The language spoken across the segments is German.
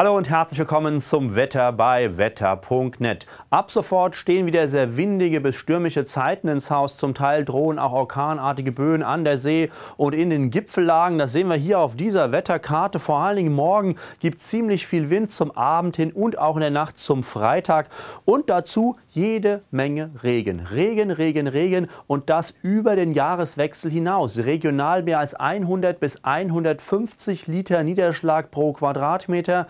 Hallo und herzlich willkommen zum Wetter bei wetter.net. Ab sofort stehen wieder sehr windige bis stürmische Zeiten ins Haus. Zum Teil drohen auch orkanartige Böen an der See und in den Gipfellagen. Das sehen wir hier auf dieser Wetterkarte. Vor allen Dingen morgen gibt ziemlich viel Wind zum Abend hin und auch in der Nacht zum Freitag. Und dazu jede Menge Regen. Regen, Regen, Regen und das über den Jahreswechsel hinaus. Regional mehr als 100 bis 150 Liter Niederschlag pro Quadratmeter.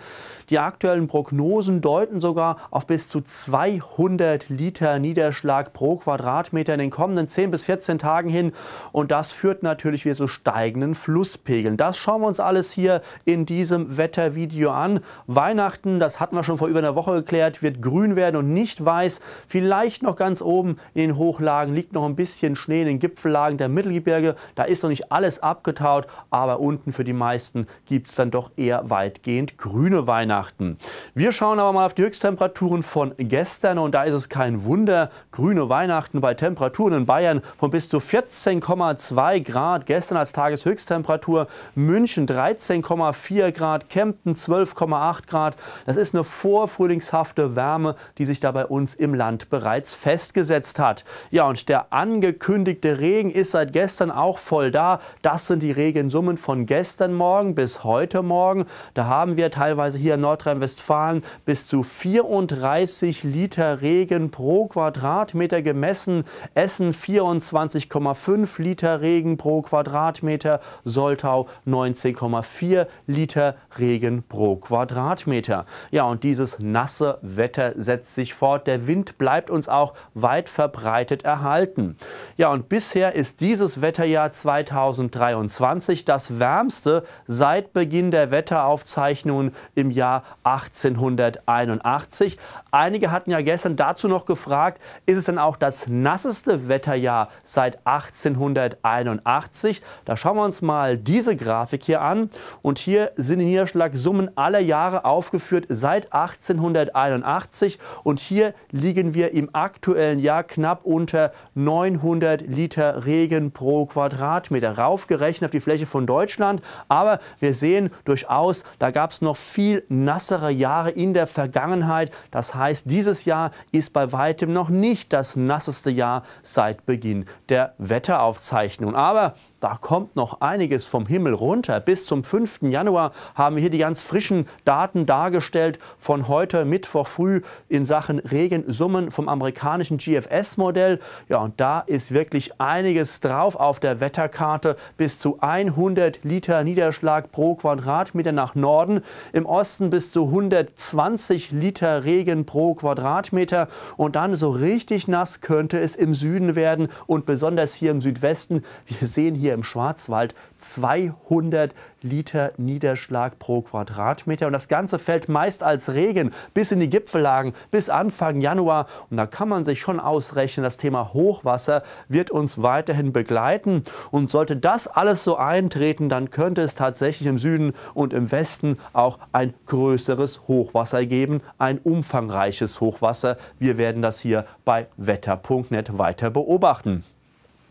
Die aktuellen Prognosen deuten sogar auf bis zu 200 Liter Niederschlag pro Quadratmeter in den kommenden 10 bis 14 Tagen hin. Und das führt natürlich wieder zu steigenden Flusspegeln. Das schauen wir uns alles hier in diesem Wettervideo an. Weihnachten, das hatten wir schon vor über einer Woche geklärt, wird grün werden und nicht weiß. Vielleicht noch ganz oben in den Hochlagen liegt noch ein bisschen Schnee in den Gipfellagen der Mittelgebirge. Da ist noch nicht alles abgetaut, aber unten für die meisten gibt es dann doch eher weitgehend grüne ohne Weihnachten. Wir schauen aber mal auf die Höchsttemperaturen von gestern und da ist es kein Wunder. Grüne Weihnachten bei Temperaturen in Bayern von bis zu 14,2 Grad. Gestern als Tageshöchsttemperatur München 13,4 Grad, Kempten 12,8 Grad. Das ist eine vorfrühlingshafte Wärme, die sich da bei uns im Land bereits festgesetzt hat. Ja, und der angekündigte Regen ist seit gestern auch voll da. Das sind die Regensummen von gestern Morgen bis heute Morgen. Da haben wir teilweise teilweise hier in Nordrhein-Westfalen bis zu 34 Liter Regen pro Quadratmeter gemessen. Essen 24,5 Liter Regen pro Quadratmeter, Soltau 19,4 Liter Regen pro Quadratmeter. Ja, und dieses nasse Wetter setzt sich fort. Der Wind bleibt uns auch weit verbreitet erhalten. Ja, und bisher ist dieses Wetterjahr 2023 das wärmste seit Beginn der Wetteraufzeichnungen im Jahr 1881. Einige hatten ja gestern dazu noch gefragt, ist es denn auch das nasseste Wetterjahr seit 1881? Da schauen wir uns mal diese Grafik hier an. Und hier sind die Niederschlagsummen aller Jahre aufgeführt seit 1881. Und hier liegen wir im aktuellen Jahr knapp unter 900 Liter Regen pro Quadratmeter. Raufgerechnet auf die Fläche von Deutschland. Aber wir sehen durchaus, da gab es noch viel viel nassere Jahre in der Vergangenheit. Das heißt, dieses Jahr ist bei weitem noch nicht das nasseste Jahr seit Beginn der Wetteraufzeichnung. Aber da kommt noch einiges vom Himmel runter. Bis zum 5. Januar haben wir hier die ganz frischen Daten dargestellt von heute Mittwoch früh in Sachen Regensummen vom amerikanischen GFS-Modell. Ja, und da ist wirklich einiges drauf auf der Wetterkarte. Bis zu 100 Liter Niederschlag pro Quadratmeter nach Norden. Im Osten bis zu 120 Liter Regen pro Quadratmeter. Und dann so richtig nass könnte es im Süden werden und besonders hier im Südwesten. Wir sehen hier hier im Schwarzwald 200 Liter Niederschlag pro Quadratmeter. Und das Ganze fällt meist als Regen bis in die Gipfellagen, bis Anfang Januar. Und da kann man sich schon ausrechnen, das Thema Hochwasser wird uns weiterhin begleiten. Und sollte das alles so eintreten, dann könnte es tatsächlich im Süden und im Westen auch ein größeres Hochwasser geben, ein umfangreiches Hochwasser. Wir werden das hier bei wetter.net weiter beobachten.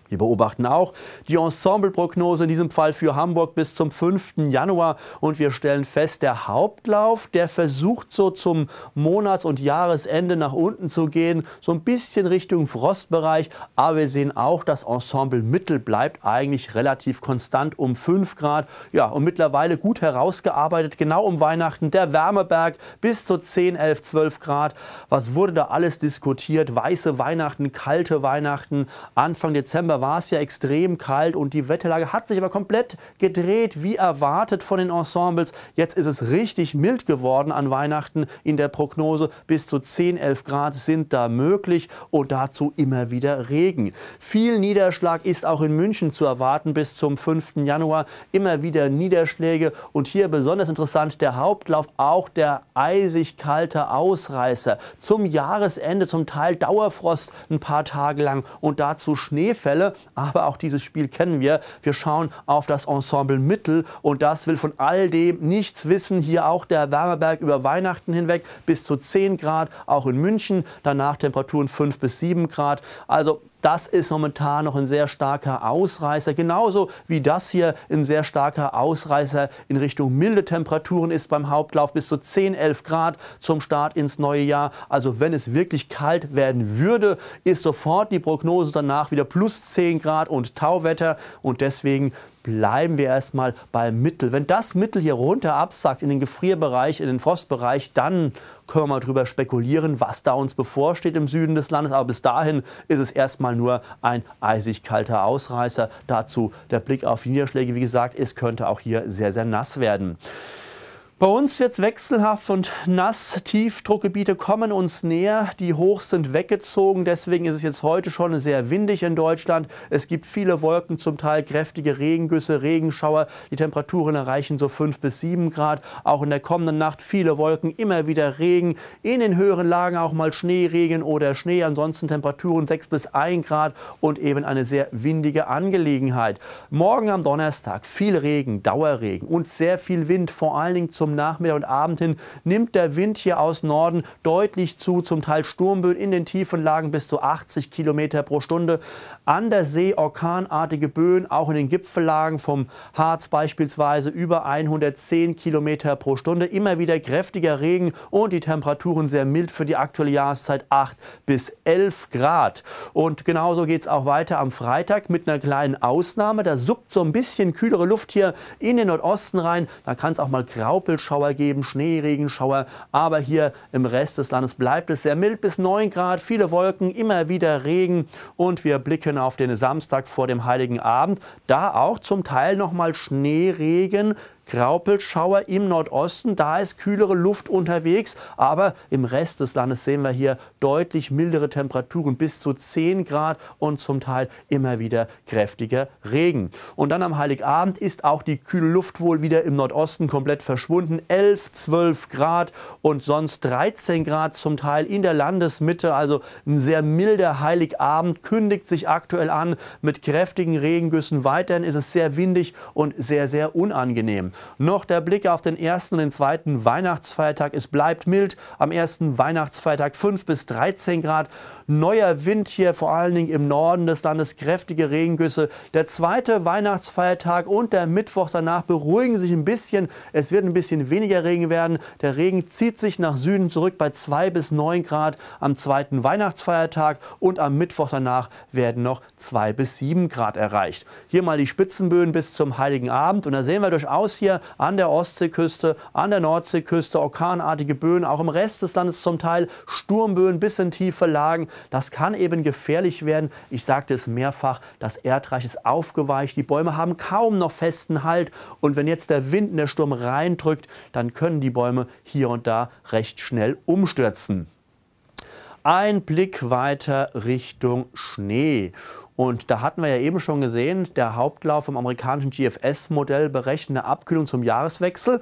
Wir beobachten auch die Ensembleprognose in diesem Fall für Hamburg bis zum 5. Januar und wir stellen fest, der Hauptlauf, der versucht so zum Monats- und Jahresende nach unten zu gehen, so ein bisschen Richtung Frostbereich, aber wir sehen auch, das Ensemble Mittel bleibt eigentlich relativ konstant um 5 Grad. Ja, und mittlerweile gut herausgearbeitet, genau um Weihnachten, der Wärmeberg bis zu 10, 11, 12 Grad. Was wurde da alles diskutiert? Weiße Weihnachten, kalte Weihnachten, Anfang Dezember war es ja extrem kalt und die Wetterlage hat sich aber komplett gedreht, wie erwartet von den Ensembles. Jetzt ist es richtig mild geworden an Weihnachten in der Prognose. Bis zu 10, 11 Grad sind da möglich und dazu immer wieder Regen. Viel Niederschlag ist auch in München zu erwarten bis zum 5. Januar. Immer wieder Niederschläge und hier besonders interessant der Hauptlauf, auch der eisig kalte Ausreißer. Zum Jahresende zum Teil Dauerfrost ein paar Tage lang und dazu Schneefälle aber auch dieses Spiel kennen wir. Wir schauen auf das Ensemble Mittel und das will von all dem nichts wissen. Hier auch der Wärmeberg über Weihnachten hinweg bis zu 10 Grad, auch in München, danach Temperaturen 5 bis 7 Grad. Also das ist momentan noch ein sehr starker Ausreißer, genauso wie das hier ein sehr starker Ausreißer in Richtung milde Temperaturen ist beim Hauptlauf bis zu 10, 11 Grad zum Start ins neue Jahr. Also wenn es wirklich kalt werden würde, ist sofort die Prognose danach wieder plus 10 Grad und Tauwetter und deswegen bleiben wir erstmal beim Mittel. Wenn das Mittel hier runter absackt in den Gefrierbereich, in den Frostbereich, dann können wir mal drüber spekulieren, was da uns bevorsteht im Süden des Landes. Aber bis dahin ist es erstmal nur ein eisig kalter Ausreißer. Dazu der Blick auf Niederschläge. Wie gesagt, es könnte auch hier sehr, sehr nass werden. Bei uns wird es wechselhaft und nass. Tiefdruckgebiete kommen uns näher. Die Hochs sind weggezogen. Deswegen ist es jetzt heute schon sehr windig in Deutschland. Es gibt viele Wolken, zum Teil kräftige Regengüsse, Regenschauer. Die Temperaturen erreichen so 5 bis 7 Grad. Auch in der kommenden Nacht viele Wolken, immer wieder Regen. In den höheren Lagen auch mal Schneeregen oder Schnee. Ansonsten Temperaturen 6 bis 1 Grad und eben eine sehr windige Angelegenheit. Morgen am Donnerstag viel Regen, Dauerregen und sehr viel Wind, vor allen Dingen zum zum Nachmittag und Abend hin nimmt der Wind hier aus Norden deutlich zu, zum Teil Sturmböen in den Tiefenlagen bis zu 80 Kilometer pro Stunde. An der See orkanartige Böen, auch in den Gipfellagen vom Harz beispielsweise über 110 Kilometer pro Stunde. Immer wieder kräftiger Regen und die Temperaturen sehr mild für die aktuelle Jahreszeit 8 bis 11 Grad. Und genauso geht es auch weiter am Freitag mit einer kleinen Ausnahme. Da suppt so ein bisschen kühlere Luft hier in den Nordosten rein. Da kann es auch mal graupel Nieselschauer geben, Schneeregenschauer, aber hier im Rest des Landes bleibt es sehr mild bis 9 Grad, viele Wolken, immer wieder Regen und wir blicken auf den Samstag vor dem Heiligen Abend, da auch zum Teil nochmal Schneeregen, Graupelschauer im Nordosten. Da ist kühlere Luft unterwegs, aber im Rest des Landes sehen wir hier deutlich mildere Temperaturen bis zu 10 Grad und zum Teil immer wieder kräftiger Regen. Und dann am Heiligabend ist auch die kühle Luft wohl wieder im Nordosten komplett verschwunden. 11, 12 Grad und sonst 13 Grad zum Teil in der Landesmitte. Also ein sehr milder Heiligabend kündigt sich aktuell an mit kräftigen Regengüssen. Weiterhin ist es sehr windig und sehr, sehr unangenehm. Noch der Blick auf den ersten und den zweiten Weihnachtsfeiertag. Es bleibt mild. Am ersten Weihnachtsfeiertag 5 bis 13 Grad neuer Wind hier, vor allen Dingen im Norden des Landes, kräftige Regengüsse. Der zweite Weihnachtsfeiertag und der Mittwoch danach beruhigen sich ein bisschen. Es wird ein bisschen weniger Regen werden. Der Regen zieht sich nach Süden zurück bei 2 bis 9 Grad am zweiten Weihnachtsfeiertag und am Mittwoch danach werden noch 2 bis 7 Grad erreicht. Hier mal die Spitzenböen bis zum Heiligen Abend und da sehen wir durchaus hier an der Ostseeküste, an der Nordseeküste orkanartige Böen, auch im Rest des Landes zum Teil Sturmböen bis in tiefe Lagen. Das kann eben gefährlich werden. Ich sagte es mehrfach, das Erdreich ist aufgeweicht, die Bäume haben kaum noch festen Halt und wenn jetzt der Wind in der Sturm reindrückt, dann können die Bäume hier und da recht schnell umstürzen. Ein Blick weiter Richtung Schnee. Und da hatten wir ja eben schon gesehen, der Hauptlauf im amerikanischen GFS-Modell berechnet eine Abkühlung zum Jahreswechsel.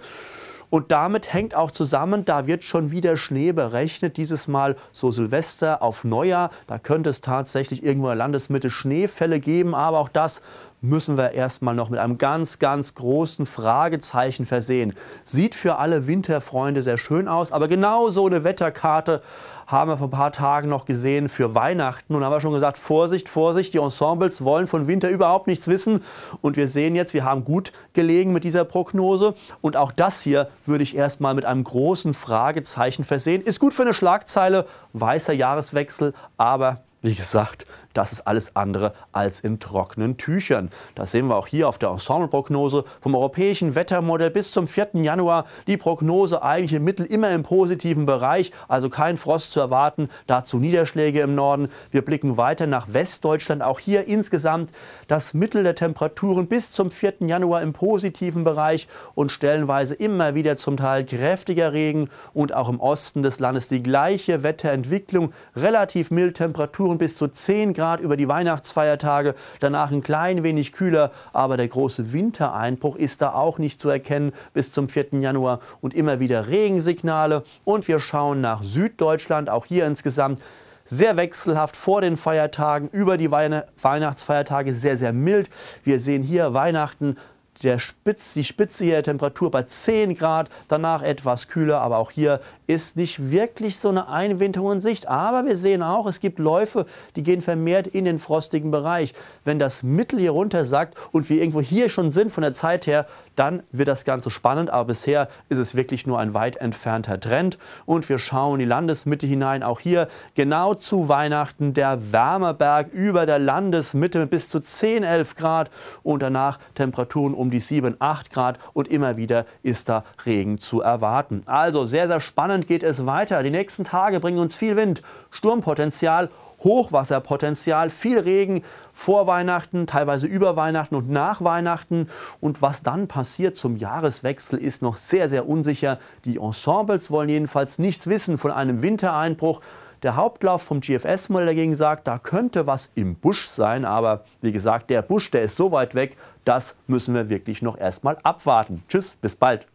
Und damit hängt auch zusammen, da wird schon wieder Schnee berechnet. Dieses Mal so Silvester auf Neujahr. Da könnte es tatsächlich irgendwo in der Landesmitte Schneefälle geben. Aber auch das müssen wir erstmal noch mit einem ganz, ganz großen Fragezeichen versehen. Sieht für alle Winterfreunde sehr schön aus, aber genau so eine Wetterkarte haben wir vor ein paar Tagen noch gesehen für Weihnachten und haben wir schon gesagt, Vorsicht, Vorsicht, die Ensembles wollen von Winter überhaupt nichts wissen und wir sehen jetzt, wir haben gut gelegen mit dieser Prognose und auch das hier würde ich erstmal mit einem großen Fragezeichen versehen. Ist gut für eine Schlagzeile, weißer Jahreswechsel, aber wie gesagt, das ist alles andere als in trockenen Tüchern. Das sehen wir auch hier auf der Ensemble-Prognose. Vom europäischen Wettermodell bis zum 4. Januar die Prognose eigentlich im Mittel immer im positiven Bereich, also kein Frost zu erwarten, dazu Niederschläge im Norden. Wir blicken weiter nach Westdeutschland, auch hier insgesamt das Mittel der Temperaturen bis zum 4. Januar im positiven Bereich und stellenweise immer wieder zum Teil kräftiger Regen und auch im Osten des Landes die gleiche Wetterentwicklung, relativ mild Temperaturen bis zu 10 Grad Grad über die Weihnachtsfeiertage, danach ein klein wenig kühler, aber der große Wintereinbruch ist da auch nicht zu erkennen bis zum 4. Januar und immer wieder Regensignale. Und wir schauen nach Süddeutschland, auch hier insgesamt sehr wechselhaft vor den Feiertagen, über die Weihnachtsfeiertage sehr, sehr mild. Wir sehen hier Weihnachten der Spitz, die Spitze hier der Temperatur bei 10 Grad, danach etwas kühler, aber auch hier ist nicht wirklich so eine Einwinterung in Sicht. Aber wir sehen auch, es gibt Läufe, die gehen vermehrt in den frostigen Bereich. Wenn das Mittel hier runter sackt und wir irgendwo hier schon sind von der Zeit her, dann wird das Ganze spannend, aber bisher ist es wirklich nur ein weit entfernter Trend. Und wir schauen die Landesmitte hinein, auch hier genau zu Weihnachten der Wärmeberg über der Landesmitte bis zu 10, 11 Grad und danach Temperaturen um um die 7, 8 Grad und immer wieder ist da Regen zu erwarten. Also sehr, sehr spannend geht es weiter. Die nächsten Tage bringen uns viel Wind, Sturmpotenzial Hochwasserpotenzial, viel Regen vor Weihnachten, teilweise über Weihnachten und nach Weihnachten. Und was dann passiert zum Jahreswechsel, ist noch sehr, sehr unsicher. Die Ensembles wollen jedenfalls nichts wissen von einem Wintereinbruch. Der Hauptlauf vom GFS-Modell dagegen sagt, da könnte was im Busch sein, aber wie gesagt, der Busch, der ist so weit weg, das müssen wir wirklich noch erstmal abwarten. Tschüss, bis bald.